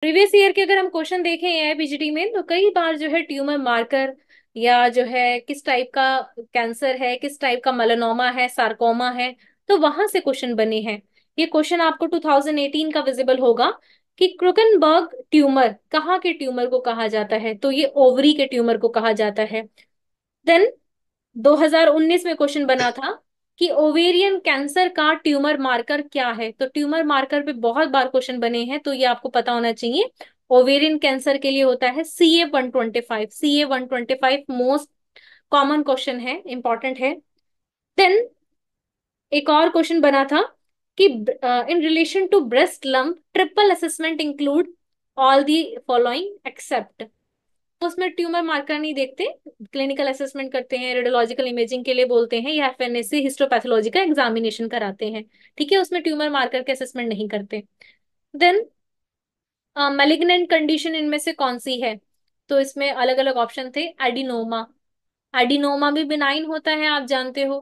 previous year के अगर हम क्वेश्चन देखें ए पीजीटी में तो कई बार जो है ट्यूमर मार्कर या जो है किस टाइप का कैंसर है किस टाइप का मलनोमा है सार्कोमा है तो वहां से क्वेश्चन बने हैं ये क्वेश्चन आपको 2018 का विजिबल होगा कि क्रुकनबर्ग ट्यूमर कहाँ के ट्यूमर को कहा जाता है तो ये ओवरी के ट्यूमर को कहा जाता है देन 2019 में क्वेश्चन बना था कि ओवेरियन कैंसर का ट्यूमर मार्कर क्या है तो ट्यूमर मार्कर पे बहुत बार क्वेश्चन बने हैं तो ये आपको पता होना चाहिए ओवेरियन कैंसर के लिए होता है C A one twenty five C A one twenty five most common question है इंपॉर्टेंट है देन एक और क्वेश्चन बना था कि in relation to breast lump triple assessment include all the following except उसमें ट्यूमर मार्कर नहीं देखते क्लिनिकल असेसमेंट करते हैं रेडियोलॉजिकल इमेजिंग के लिए बोलते हैं या एफ एन एस हिस्टोपैथोलॉजी का एग्जामिनेशन कराते हैं ठीक है उसमें ट्यूमर मार्कर के असेसमेंट नहीं करते देन मेलिग्नेंट कंडीशन इनमें से कौन सी है तो इसमें अलग अलग ऑप्शन थे एडिनोमा एडिनोमा भी बिनाइन होता है आप जानते हो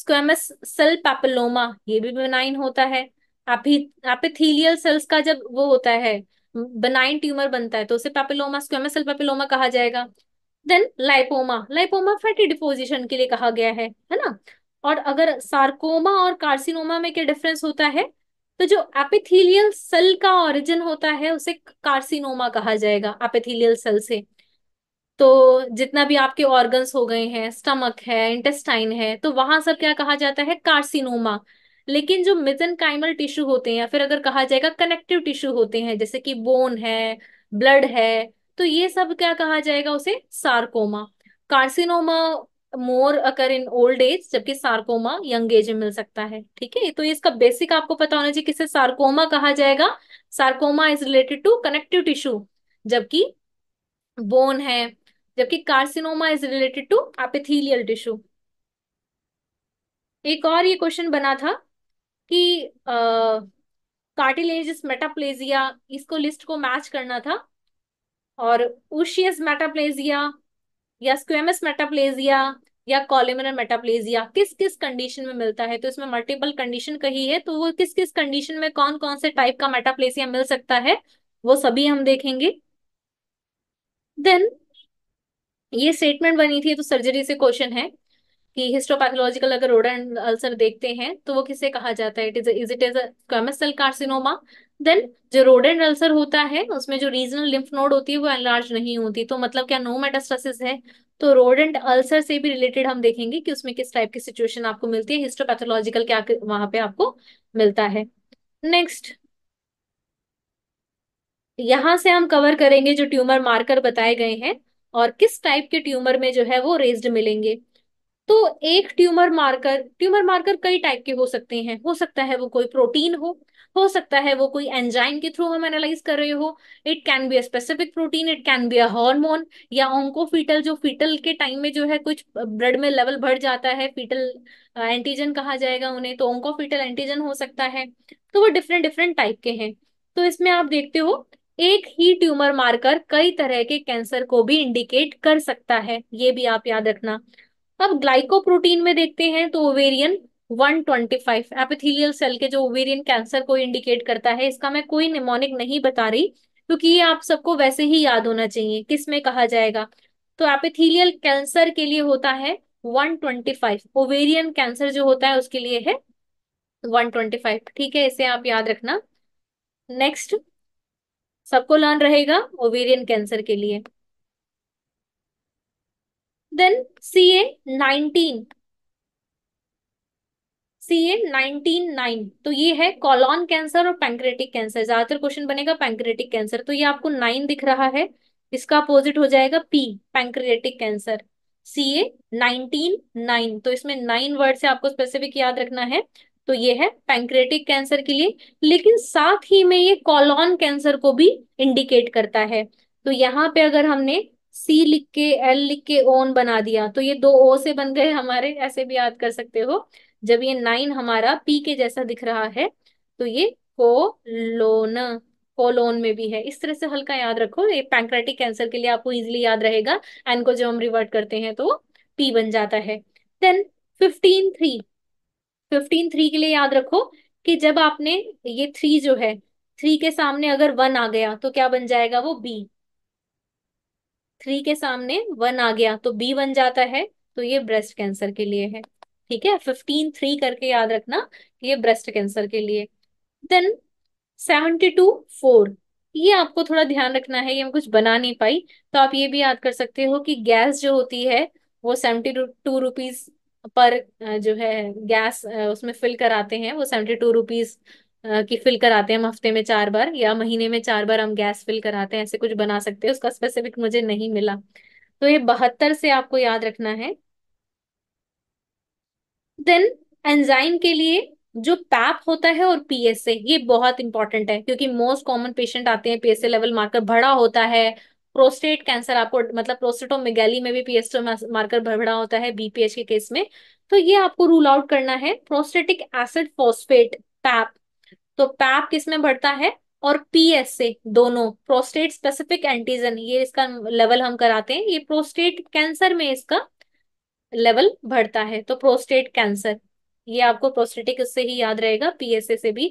स्क्वेमस सेल पैपलोमा ये भी बिनाइन होता है एपिथीलियल सेल्स का जब वो होता है बनाइन ट्यूमर बनता है तो उसे पेपिलोमा स्क्वेमसल पेपिलोमा कहा जाएगा then lipoma lipoma fatty deposition के लिए कहा गया है है ना और अगर सार्कोमा और कार्सिनोमा में क्या डिफरेंस होता है तो जो एपिथेलियल सेल का ओरिजिन होता है उसे कार्सिनोमा कहा जाएगा एपिथेलियल सेल से तो जितना भी आपके ऑर्गन्स हो गए हैं स्टमक है इंटेस्टाइन है तो वहां सब क्या कहा जाता है कार्सिनोमा लेकिन जो मिजनकाइमल टिश्यू होते हैं या फिर अगर कहा जाएगा कनेक्टिव टिश्यू होते हैं जैसे कि बोन है ब्लड है तो ये सब क्या कहा जाएगा उसे sarcoma carcinoma more occur in old age जबकि सार्कोमा यंग एज में मिल सकता है ठीक है तो ये इसका बेसिक आपको पता होना चाहिए किसे सार्कोमा कहा जाएगा sarcoma is related to connective tissue जबकि बोन है जबकि carcinoma is related to epithelial tissue एक और ये क्वेश्चन बना था कि कार्टिलेजिस मेटाप्लेजिया इसको लिस्ट को मैच करना था और उशियस मेटाप्लेजिया या स्क्वेमस मेटाप्लेजिया या कॉलेमर मेटाप्लेजिया किस किस कंडीशन में मिलता है तो इसमें मल्टीपल कंडीशन कही है तो वो किस किस कंडीशन में कौन कौन से टाइप का मेटाप्लेजिया मिल सकता है वो सभी हम देखेंगे देन ये स्टेटमेंट बनी थी तो सर्जरी से क्वेश्चन है कि हिस्टोपैथोलॉजिकल अगर रोडेंट अल्सर देखते हैं तो वो किसे कहा जाता है it is is it is a basal carcinoma then जो रोडेंट अल्सर होता है उसमें जो रीजनल लिम्फ नोड होती है वो एनलार्ज नहीं होती तो मतलब क्या नो मेटास्टासिस है तो रोडेंट अल्सर से भी रिलेटेड हम देखेंगे कि उसमें किस टाइप की सिचुएशन आपको मिलती है हिस्टोपैथोलॉजिकल क्या वहां पे आपको मिलता है नेक्स्ट यहां से हम कवर करेंगे जो ट्यूमर मार्कर बताए गए हैं और किस टाइप के ट्यूमर में जो है वो रेज्ड मिलेंगे तो एक ट्यूमर मार्कर ट्यूमर मार्कर कई टाइप के हो सकते हैं हो सकता है वो कोई प्रोटीन हो हो सकता है वो कोई एंजाइम के थ्रू हम एनालाइज कर रहे हो it can be a specific protein it can be a hormone या ऑन्कोफीटल जो फीटल के टाइम में जो है कुछ ब्लड में लेवल बढ़ जाता है फीटल एंटीजन कहा जाएगा उन्हें तो ऑन्कोफीटल एंटीजन हो सकता है तो वो डिफरेंट डिफरेंट टाइप के हैं तो इसमें आप देखते हो एक ही ट्यूमर मार्कर कई तरह के कैंसर को भी इंडिकेट कर सकता है ये भी आप याद रखना अब ग्लाइकोप्रोटीन में देखते हैं तो ओवेरियन 125 एपिथेलियल सेल के जो ओवेरियन कैंसर को इंडिकेट करता है इसका मैं कोई निमोनिक नहीं बता रही क्योंकि ये आप सबको वैसे ही याद होना चाहिए किस में कहा जाएगा तो एपिथेलियल कैंसर के लिए होता है 125 ओवेरियन कैंसर जो होता है उसके लिए है 125 ठीक है इसे आप याद रखना नेक्स्ट सबको लर्न रहेगा ओवेरियन कैंसर के लिए then CA 19 CA 199 तो ये है कॉलोन कैंसर और पैंक्रेटिक कैंसर ज्यादातर क्वेश्चन बनेगा पैंक्रेटिक कैंसर तो ये आपको 9 दिख रहा है इसका अपोजिट हो जाएगा P pancreatic cancer CA nineteen nine तो इसमें नाइन वर्ड से आपको स्पेसिफिक याद रखना है तो ये है पैंक्रेटिक कैंसर के लिए लेकिन साथ ही में ये कॉलोन कैंसर को भी इंडिकेट करता है तो यहाँ पे अगर हमने सी लिख के एल लिख के ओन बना दिया तो ये दो ओ से बन गए हमारे ऐसे भी याद कर सकते हो जब ये नाइन हमारा पी के जैसा दिख रहा है तो ये कोलोन कोलोन में भी है इस तरह से हल्का याद रखो ये पैंक्रेटिक कैंसर के लिए आपको इजिली याद रहेगा एन को जब हम रिवर्ट करते हैं तो पी बन जाता है then fifteen three fifteen three के लिए याद रखो कि जब आपने ये थ्री जो है थ्री के सामने अगर वन आ गया तो क्या बन जाएगा वो बी थ्री के सामने वन आ गया तो बी बन जाता है तो ये ब्रेस्ट कैंसर के लिए है ठीक है फिफ्टीन थ्री करके याद रखना ये ब्रेस्ट कैंसर के लिए देन सेवेंटी टू फोर ये आपको थोड़ा ध्यान रखना है ये मैं कुछ बना नहीं पाई तो आप ये भी याद कर सकते हो कि गैस जो होती है वो सेवेंटी टू रुपीज पर जो है गैस उसमें फिल कराते हैं वो सेवेंटी टू रुपीज की फिल कराते हैं हम हफ्ते में चार बार या महीने में चार बार हम गैस फिल कराते हैं ऐसे कुछ बना सकते हैं उसका स्पेसिफिक मुझे नहीं मिला तो ये बहत्तर से आपको याद रखना है देन एंजाइम के लिए जो पैप होता है और पीएसए ये बहुत इंपॉर्टेंट है क्योंकि मोस्ट कॉमन पेशेंट आते हैं पीएसए लेवल मार्कर बड़ा होता है प्रोस्टेट कैंसर आपको मतलब प्रोस्टेटोमेगैली में भी पीएसए मार्कर बड़ा होता है बीपीएच के केस में तो ये आपको रूल आउट करना है प्रोस्टेटिक एसिड फॉस्फेट पैप तो पैप किस में बढ़ता है और पीएसए दोनों प्रोस्टेट स्पेसिफिक एंटीजन ये इसका लेवल हम कराते हैं ये प्रोस्टेट कैंसर में इसका लेवल बढ़ता है तो प्रोस्टेट कैंसर ये आपको प्रोस्टेटिक इससे ही याद रहेगा पीएसए से भी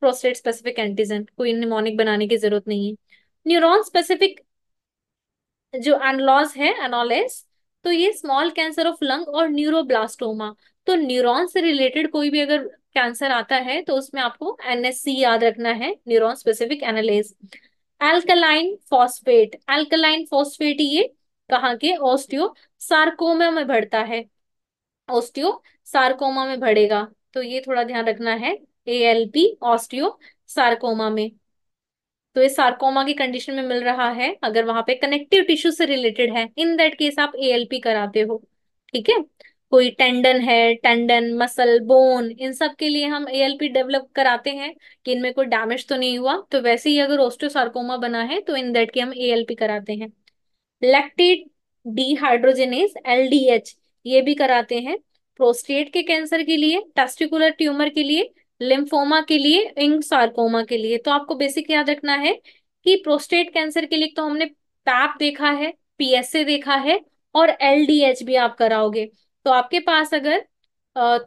प्रोस्टेट स्पेसिफिक एंटीजन कोई निमोनिक बनाने की जरूरत नहीं है न्यूरॉन स्पेसिफिक जो एनलॉज है एनोलेस तो ये स्मॉल कैंसर ऑफ लंग और न्यूरोब्लास्टोमा तो न्यूरॉन से रिलेटेड कोई भी अगर कैंसर आता है तो उसमें आपको एनएससी याद रखना है neuron specific enolase alkaline phosphate alkaline phosphate ये कहा के ऑस्टियो सार्कोमा में बढ़ता है ऑस्टियो सार्कोमा में बढ़ेगा तो ये थोड़ा ध्यान रखना है A L P osteosarcoma में तो ये सार्कोमा की कंडीशन में मिल रहा है अगर वहां पे कनेक्टिव टिश्यू से रिलेटेड है इन दैट केस आप ए कराते हो ठीक है कोई टेंडन है टेंडन मसल बोन इन सब के लिए हम ए डेवलप कराते हैं कि इनमें कोई डैमेज तो नहीं हुआ तो वैसे ही अगर ओस्टोसार्कोमा बना है तो इन दैट के हम ए कराते हैं लैक्टेट डीहाइड्रोजेनेस एल ये भी कराते हैं प्रोस्टेट के कैंसर के लिए टेस्टिकुलर ट्यूमर के लिए लिम्फोमा के लिए इंग सार्कोमा के लिए तो आपको बेसिक याद रखना है कि प्रोस्टेट कैंसर के लिए तो हमने पैप देखा है पीएसए देखा है और एलडीएच भी आप कराओगे तो आपके पास अगर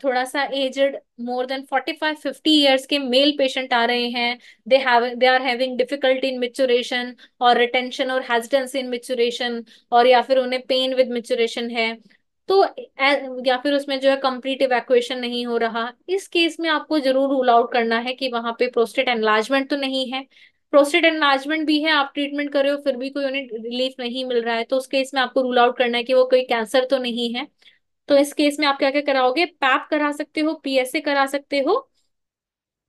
थोड़ा सा aged more than forty five fifty years के मेल पेशेंट आ रहे हैं they have they are having difficulty in micturition और रिटेंशन और हेजिडेंसी इन मिचुरेशन और या फिर उन्हें पेन विद मिचुरेशन है तो या फिर उसमें जो है कंप्लीट इवैक्यूएशन नहीं हो रहा इस केस में आपको जरूर रूल आउट करना है कि वहां पे प्रोस्टेट एनलार्जमेंट तो नहीं है प्रोस्टेट एनलार्जमेंट भी है आप ट्रीटमेंट कर रहे हो फिर भी कोई उन्हें रिलीफ नहीं मिल रहा है तो उस केस में आपको रूल आउट करना है कि वो कोई कैंसर तो नहीं है तो इस केस में आप क्या क्या कराओगे पैप करा सकते हो पीएसए करा सकते हो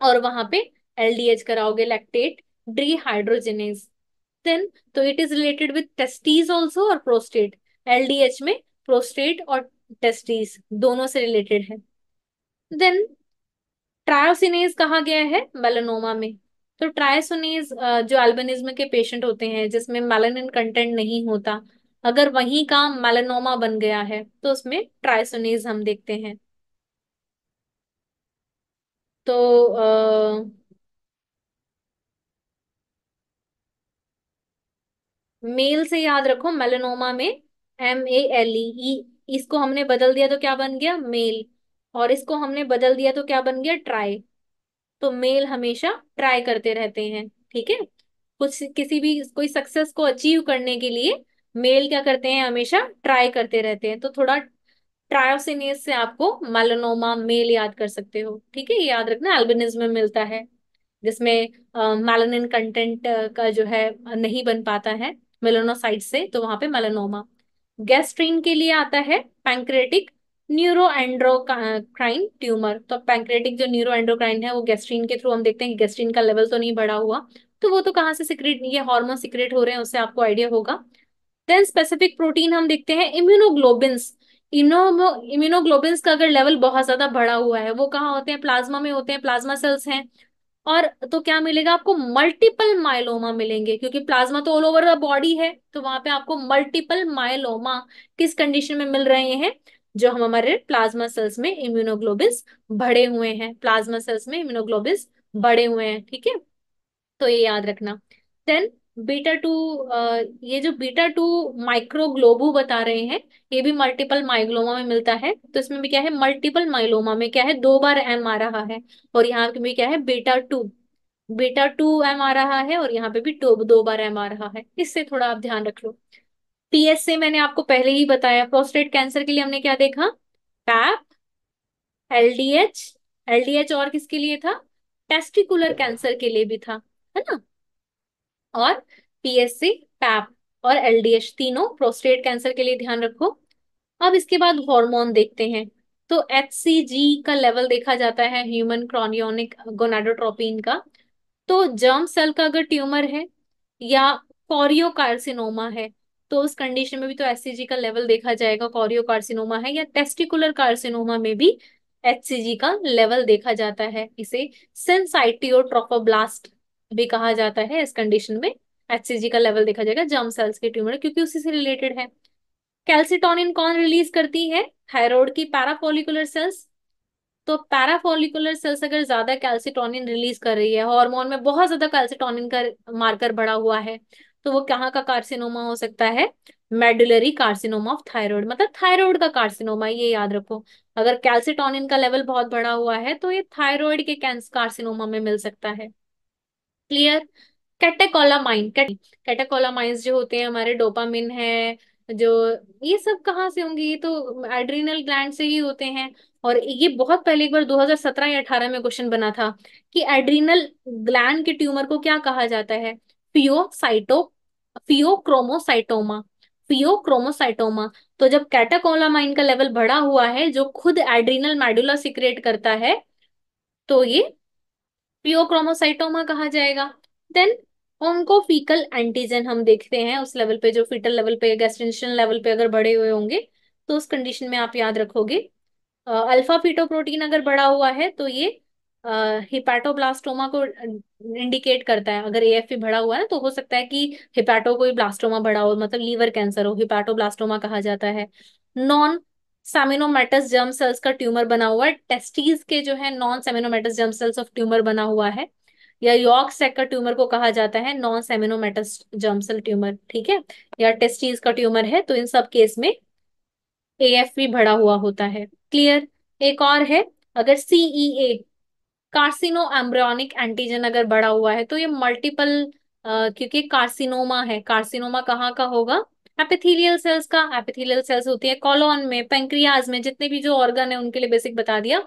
और वहां पे एलडीएच कराओगे लैक्टेट ड्रीहाइड्रोजेनेज देन तो it is related with testes also और प्रोस्टेट एलडीएच में प्रोस्टेट और टेस्टिस दोनों से रिलेटेड है देन ट्रायोसिनेज कहा गया है मेलानोमा में तो ट्रायोसिनेज जो एल्बनिज्म के पेशेंट होते हैं जिसमें मेलानिन कंटेंट नहीं होता अगर वहीं का मेलानोमा बन गया है तो उसमें ट्रायसोनेज हम देखते हैं तो मेल से याद रखो मेलानोमा में एम ए एल ई इसको हमने बदल दिया तो क्या बन गया मेल और इसको हमने बदल दिया तो क्या बन गया ट्राई तो मेल हमेशा ट्राई करते रहते हैं ठीक है कुछ किसी भी कोई सक्सेस को अचीव करने के लिए मेल क्या करते हैं हमेशा ट्राई करते रहते हैं तो थोड़ा ट्रायोसिनियस से आपको मेलानोमा मेल याद कर सकते हो ठीक है याद रखना एल्बिनिज्म में मिलता है जिसमें मेलानिन कंटेंट का जो है नहीं बन पाता है मेलानोसाइट से तो वहां पे मेलानोमा गैस्ट्रीन के लिए आता है पैंक्रेटिक एंड्रोक्राइन ट्यूमर तो पैंक्रेटिक जो एंड्रोक्राइन है वो गैस्ट्रीन के थ्रू हम देखते हैं कि गैस्ट्रीन का लेवल तो नहीं बढ़ा हुआ तो वो तो कहाँ से सिक्रेट ये हार्मोन सिक्रेट हो रहे हैं उससे आपको आइडिया होगा देन स्पेसिफिक प्रोटीन हम देखते हैं इम्यूनोग्लोबिन्स इम्यूनोग्लोबिन्स का अगर लेवल बहुत ज्यादा बढ़ा हुआ है वो कहाँ होते हैं प्लाज्मा में होते हैं प्लाज्मा सेल्स हैं और तो क्या मिलेगा आपको मल्टीपल माइलोमा मिलेंगे क्योंकि प्लाज्मा तो ऑल ओवर द बॉडी है तो वहां पे आपको मल्टीपल माइलोमा किस कंडीशन में मिल रहे हैं जो हम हमारे प्लाज्मा सेल्स में इम्यूनोग्लोबिस बढ़े हुए हैं प्लाज्मा सेल्स में इम्यूनोग्लोबिस बढ़े हुए हैं ठीक है तो ये याद रखना देन बीटा टू ये जो बीटा टू माइक्रोग्लोबू बता रहे हैं ये भी मल्टीपल माइग्लोमा में मिलता है तो इसमें भी क्या है मल्टीपल माइलोमा में क्या है दो बार एम आ रहा है और यहाँ भी क्या है beta two beta two M आ रहा है और यहाँ पे भी टू दो बार एम आ रहा है इससे थोड़ा आप ध्यान रख लो पीएसए मैंने आपको पहले ही बताया प्रोस्टेट कैंसर के लिए हमने क्या देखा पैप एलडीएच एलडीएच और किसके लिए था टेस्टिकुलर कैंसर के लिए भी था है ना और पीएससी पैप और एलडीएच तीनों प्रोस्टेट कैंसर के लिए ध्यान रखो अब इसके बाद हार्मोन देखते हैं तो एच का लेवल देखा जाता है ह्यूमन क्रॉनियोनिक गोनाडोट्रोपिन का तो जर्म सेल का अगर ट्यूमर है या कॉरियोकार्सिनोमा है तो उस कंडीशन में भी तो एच का लेवल देखा जाएगा कॉरियोकार्सिनोमा है या टेस्टिकुलर कार्सिनोमा में भी एच का लेवल देखा जाता है इसे सेंसाइटियोट्रोपोब्लास्ट भी कहा जाता है इस कंडीशन में एचसीजी का लेवल देखा जाएगा जर्म सेल्स के ट्यूमर क्योंकि उसी से रिलेटेड है कैल्सिटोनिन कौन रिलीज करती है थायराइड की पैराफोलिकुलर सेल्स तो पैराफोलिकुलर सेल्स अगर ज्यादा कैल्सिटोनिन रिलीज कर रही है हार्मोन में बहुत ज्यादा कैल्सिटोनिन का मार्कर बढ़ा हुआ है तो वो कहाँ का कार्सिनोमा हो सकता है मेडुलरी कार्सिनोमा ऑफ थायराइड मतलब थायराइड का कार्सिनोमा ये याद रखो अगर कैल्सिटोनिन का लेवल बहुत बढ़ा हुआ है तो ये थायराइड के कार्सिनोमा में मिल सकता है क्लियर कैटेकोलामाइन कैटेकोलामाइंस जो होते हैं हमारे डोपामिन है जो ये सब कहाँ से होंगे ये तो एड्रीनल ग्लैंड से ही होते हैं और ये बहुत पहले एक बार 2017 या 18 में क्वेश्चन बना था कि एड्रीनल ग्लैंड के ट्यूमर को क्या कहा जाता है फियोसाइटो फियोक्रोमोसाइटोमा फियोक्रोमोसाइटोमा तो जब कैटाकोलामाइन का लेवल बढ़ा हुआ है जो खुद एड्रीनल मेडुला सिक्रेट करता है तो ये प्योक्रोमोसाइटोमा कहा जाएगा देन फीकल एंटीजन हम देखते हैं उस लेवल पे जो फीटल लेवल पे गैस्ट्रेंशनल लेवल पे अगर बढ़े हुए होंगे तो उस कंडीशन में आप याद रखोगे अल्फा फीटोप्रोटीन अगर बढ़ा हुआ है तो ये हिपैटोब्लास्टोमा को इंडिकेट करता है अगर ए पी बढ़ा हुआ है ना तो हो सकता है कि हिपैटो कोई ब्लास्टोमा बढ़ा हो मतलब लीवर कैंसर हो हिपैटोब्लास्टोमा कहा जाता है नॉन सेमिनोमेटस जर्म सेल्स का ट्यूमर बना हुआ है टेस्टीज के जो है non seminomatous germ cells of tumour बना हुआ है या यॉक सेक का ट्यूमर को कहा जाता है non seminomatous germ cell tumour ठीक है या टेस्टीज का ट्यूमर है तो इन सब केस में ए एफ भी बढ़ा हुआ होता है क्लियर एक और है अगर CE A carcinoembryonic antigen अगर बढ़ा हुआ है तो ये मल्टीपल क्योंकि कार्सिनोमा है कार्सिनोमा कहाँ का होगा एपिथेलियल सेल्स का एपिथेलियल सेल्स होती है कॉलोन में पेंक्रियाज में जितने भी जो ऑर्गन है उनके लिए बेसिक बता दिया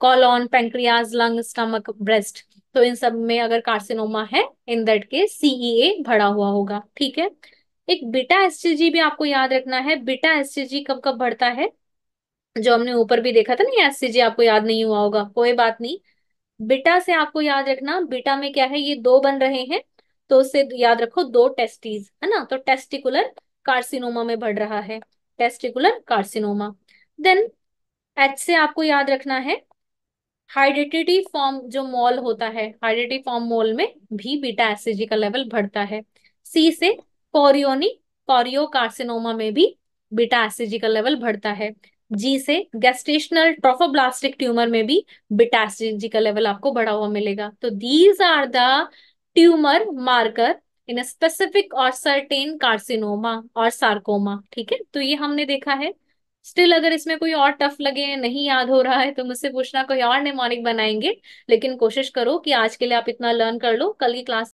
colon pancreas lung stomach breast तो इन सब में अगर कार्सिनोमा है इन दैट के सीईए e भरा हुआ होगा ठीक है एक बीटा एसटीजी भी आपको याद रखना है बीटा एसटीजी कब कब बढ़ता है जो हमने ऊपर भी देखा था ना एसटीजी आपको याद नहीं हुआ होगा कोई बात नहीं बीटा से आपको याद रखना बीटा में क्या है ये दो बन रहे हैं तो उससे याद रखो दो टेस्टीज है ना तो टेस्टिकुलर कार्सिनोमा में बढ़ रहा है टेस्टिकुलर कार्सिनोमा देन एच से आपको याद रखना है हाइड्रेटिटी फॉर्म जो मॉल होता है हाइड्रेटी फॉर्म मॉल में भी बीटा एसएजी का लेवल बढ़ता है सी से कोरियोनी कोरियो कार्सिनोमा में भी बीटा एसएजी का लेवल बढ़ता है जी से गैस्टेशनल ट्रोफोब्लास्टिक ट्यूमर में भी बीटा एसएजी का लेवल आपको बढ़ा हुआ मिलेगा तो these are the tumour marker in specific और सर्टेन कार्सिनोमा और सार्कोमा ठीक है तो ये हमने देखा है स्टिल अगर इसमें कोई और टफ लगे नहीं याद हो रहा है तो मुझसे पूछना कोई और निमोनिक बनाएंगे लेकिन कोशिश करो कि आज के लिए आप इतना लर्न कर लो कल की क्लास